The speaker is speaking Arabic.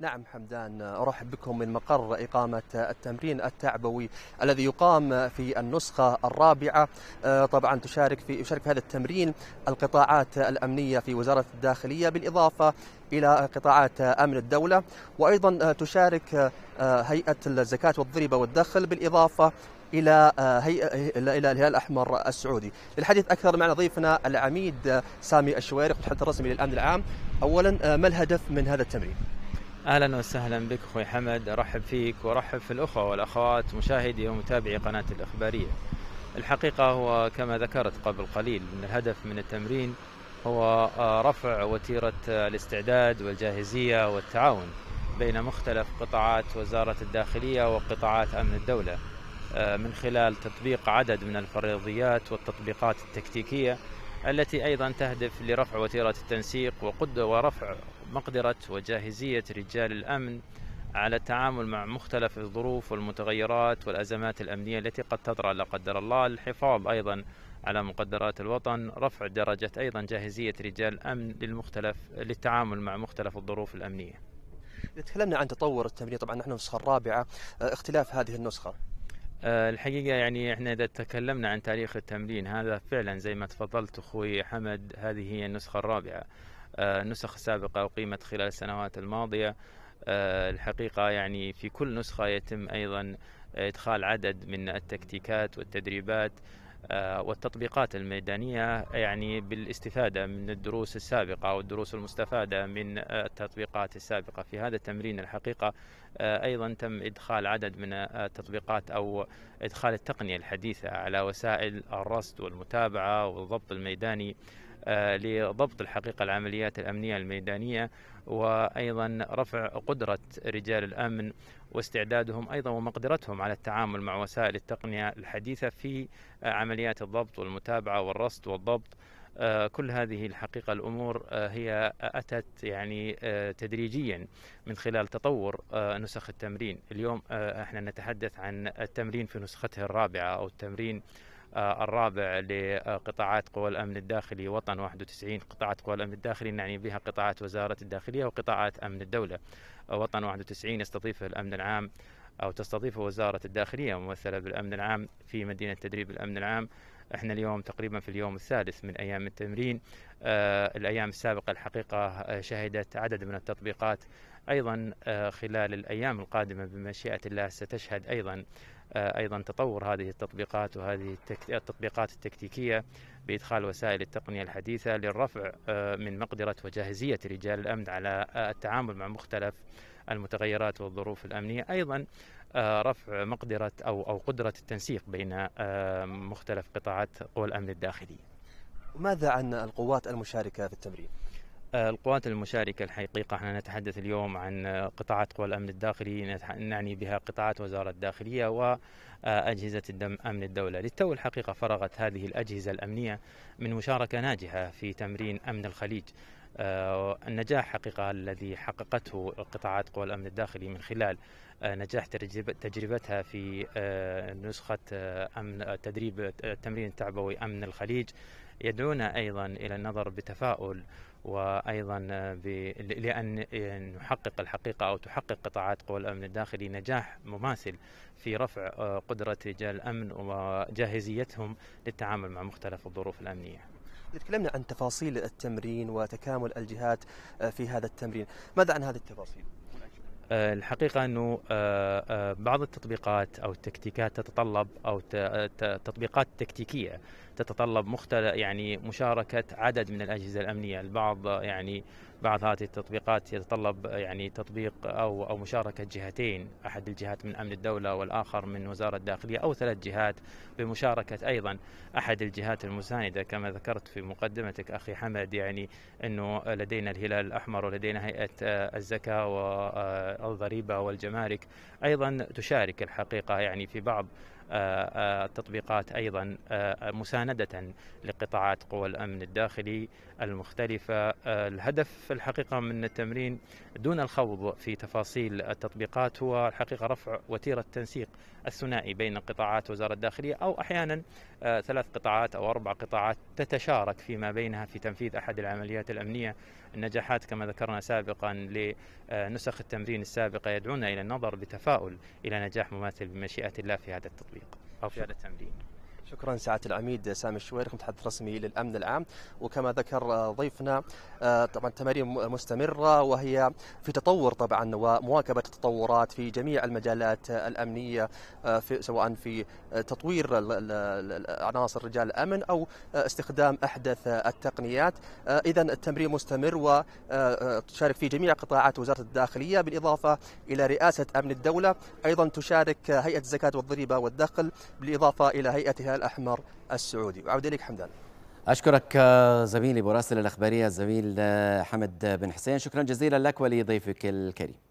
نعم حمدان أرحب بكم من مقر إقامة التمرين التعبوي الذي يقام في النسخة الرابعة آه، طبعا تشارك في يشارك في هذا التمرين القطاعات الأمنية في وزارة الداخلية بالإضافة إلى قطاعات أمن الدولة وأيضا آه، تشارك آه، هيئة الزكاة والضريبة والدخل بالإضافة الى هيئه الى الهلال الاحمر السعودي. للحديث اكثر معنا ضيفنا العميد سامي الشويري المتحدث الرسمي للامن العام. اولا ما الهدف من هذا التمرين؟ اهلا وسهلا بك اخوي حمد ارحب فيك وارحب في الاخوه والاخوات مشاهدي ومتابعي قناه الاخباريه. الحقيقه هو كما ذكرت قبل قليل ان الهدف من التمرين هو آه، رفع وتيره الاستعداد والجاهزيه والتعاون بين مختلف قطاعات وزاره الداخليه وقطاعات امن الدوله آه، من خلال تطبيق عدد من الفرضيات والتطبيقات التكتيكيه التي أيضا تهدف لرفع وتيرة التنسيق وقد ورفع مقدرة وجاهزية رجال الأمن على التعامل مع مختلف الظروف والمتغيرات والأزمات الأمنية التي قد تطرأ لا قدر الله الحفاظ أيضا على مقدرات الوطن رفع درجة أيضا جاهزية رجال الأمن للمختلف للتعامل مع مختلف الظروف الأمنية إذا تكلمنا عن تطور التمرين طبعا نحن النسخة الرابعة آه، اختلاف هذه النسخة آه، الحقيقة يعني احنا إذا تكلمنا عن تاريخ التمرين هذا فعلا زي ما تفضلت أخوي حمد هذه هي النسخة الرابعة آه، النسخ السابقة أقيمت خلال السنوات الماضية آه، الحقيقة يعني في كل نسخة يتم أيضا إدخال عدد من التكتيكات والتدريبات آه، والتطبيقات الميدانية يعني بالاستفادة من الدروس السابقة والدروس المستفادة من آه، التطبيقات السابقة في هذا التمرين الحقيقة آه، أيضا تم إدخال عدد من التطبيقات أو إدخال التقنية الحديثة على وسائل الرصد والمتابعة والضبط الميداني آه، لضبط الحقيقة العمليات الأمنية الميدانية وأيضا رفع قدرة رجال الأمن واستعدادهم أيضا ومقدرتهم على التعامل مع وسائل التقنية الحديثة في عمليات الضبط والمتابعة والرصد والضبط آه، كل هذه الحقيقة الأمور آه، هي أتت يعني تدريجيا من خلال تطور نسخ التمرين اليوم احنا نتحدث عن التمرين في نسخته الرابعة أو التمرين آه، الرابع لقطاعات قوى الأمن الداخلي وطن 91 قطاعات قوى الأمن الداخلي نعني بها قطاعات وزارة الداخلية وقطاعات أمن الدولة آه، وطن 91 يستضيفه الأمن العام أو تستضيفه وزارة الداخلية ممثلة بالأمن العام في مدينة تدريب الأمن العام احنا اليوم تقريبا في اليوم الثالث من ايام التمرين آه الايام السابقه الحقيقه آه، شهدت عدد من التطبيقات ايضا آه خلال الايام القادمه بمشيئه الله ستشهد ايضا آه، ايضا تطور هذه التطبيقات وهذه التطبيقات التكتيكيه بادخال وسائل التقنيه الحديثه للرفع آه، من مقدره وجاهزيه رجال الامن على آه، التعامل مع مختلف المتغيرات والظروف الامنيه ايضا رفع مقدره او او قدره التنسيق بين مختلف قطاعات قوى الامن الداخلي ماذا عن القوات المشاركه في التمرين القوات المشاركة الحقيقة احنا نتحدث اليوم عن قطاعات قوى الأمن الداخلي نعني بها قطاعات وزارة الداخلية وأجهزة آه، الدم أمن الدولة للتو الحقيقة فرغت هذه الأجهزة الأمنية من مشاركة ناجحة في تمرين أمن الخليج آه، النجاح حقيقة الذي حققته قطاعات قوى الأمن الداخلي من خلال آه، نجاح تجربتها في آه، نسخة أمن تدريب التمرين التعبوي أمن الخليج يدعونا أيضا إلى النظر بتفاؤل وأيضا لأن نحقق الحقيقة أو تحقق قطاعات قوى الأمن الداخلي نجاح مماثل في رفع قدرة رجال الأمن وجاهزيتهم للتعامل مع مختلف الظروف الأمنية تكلمنا عن تفاصيل التمرين وتكامل الجهات آه، في هذا التمرين ماذا عن هذه التفاصيل؟ آه، الحقيقة أنه آه، بعض التطبيقات أو التكتيكات تتطلب أو تطبيقات تكتيكية تتطلب مختلف يعني مشاركة عدد من الأجهزة الأمنية البعض يعني بعض هذه التطبيقات يتطلب يعني تطبيق أو أو مشاركة جهتين أحد الجهات من أمن الدولة والآخر من وزارة الداخلية أو ثلاث جهات بمشاركة أيضا أحد الجهات المساندة كما ذكرت في مقدمتك أخي حمد يعني أنه لدينا الهلال الأحمر ولدينا هيئة الزكاة و آه، والضريبة والجمارك أيضا تشارك الحقيقة يعني في بعض آه، آه، التطبيقات أيضا آه، مساندة لقطاعات قوى الأمن الداخلي المختلفة الهدف في الحقيقة من التمرين دون الخوض في تفاصيل التطبيقات هو الحقيقة رفع وتيرة التنسيق الثنائي بين قطاعات وزارة الداخلية أو أحيانا ثلاث قطاعات أو أربع قطاعات تتشارك فيما بينها في تنفيذ أحد العمليات الأمنية النجاحات كما ذكرنا سابقا لنسخ التمرين السابق السابقة يدعونا إلى النظر بتفاؤل إلى نجاح مماثل بمشيئة الله في هذا التطبيق أو في هذا التمرين شكرا سعة العميد سامي الشويرخ متحدث رسمي للامن العام وكما ذكر آه، ضيفنا آه، طبعا تمارين مستمره وهي في تطور طبعا ومواكبه التطورات في جميع المجالات آه، الامنيه في سواء في تطوير عناصر رجال الامن او استخدام احدث التقنيات اذا التمرين مستمر وتشارك في جميع قطاعات وزاره الداخليه بالاضافه الى رئاسه امن الدوله ايضا تشارك هيئه الزكاه والضريبه والدخل بالاضافه الى هيئتها الأحمر السعودي وعود إليك حمدان أشكرك زميلي براسل الأخبارية الزميل حمد بن حسين شكرا جزيلا لك ولضيفك الكريم